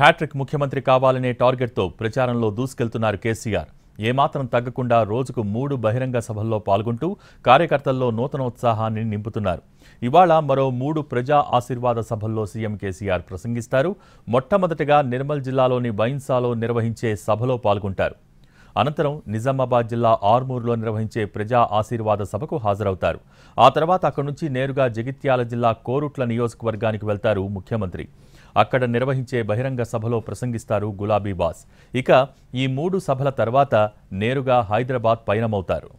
hat trick ముఖ్యమంత్రి కావాలనే టార్గెట్తో ప్రచారంలో దూసుకెళ్తున్నారు కేసీఆర్ ఏమాత్రం తగ్గకుండా రోజుకు మూడు బహిరంగ సభల్లో పాల్గొంటూ కార్యకర్తల్లో నూతన ఉత్సాహాన్ని నింపుతున్నారు ఇవాళ మరో మూడు ప్రజా ఆశీర్వాద సభల్లో సీఎం కేసీఆర్ ప్రసంగిస్తారు మొట్టమొదటగా నిర్మల్ జిల్లాలోని బైన్సాలో నిర్వహించే సభలో పాల్గొంటారు అనంతరం నిజామాబాద్ జిల్లా ఆర్మూర్లో నిర్వహించే ప్రజా ఆశీర్వాద సభకు హాజరవుతారు ఆ తర్వాత అక్కడి నుంచి నేరుగా జగిత్యాల జిల్లా కోరుట్ల నియోజకవర్గానికి వెళ్తారు ముఖ్యమంత్రి అక్కడ నిర్వహించే బహిరంగ సభలో ప్రసంగిస్తారు గులాబీ బాస్ ఇక ఈ మూడు సభల తర్వాత నేరుగా హైదరాబాద్ పయనమవుతారు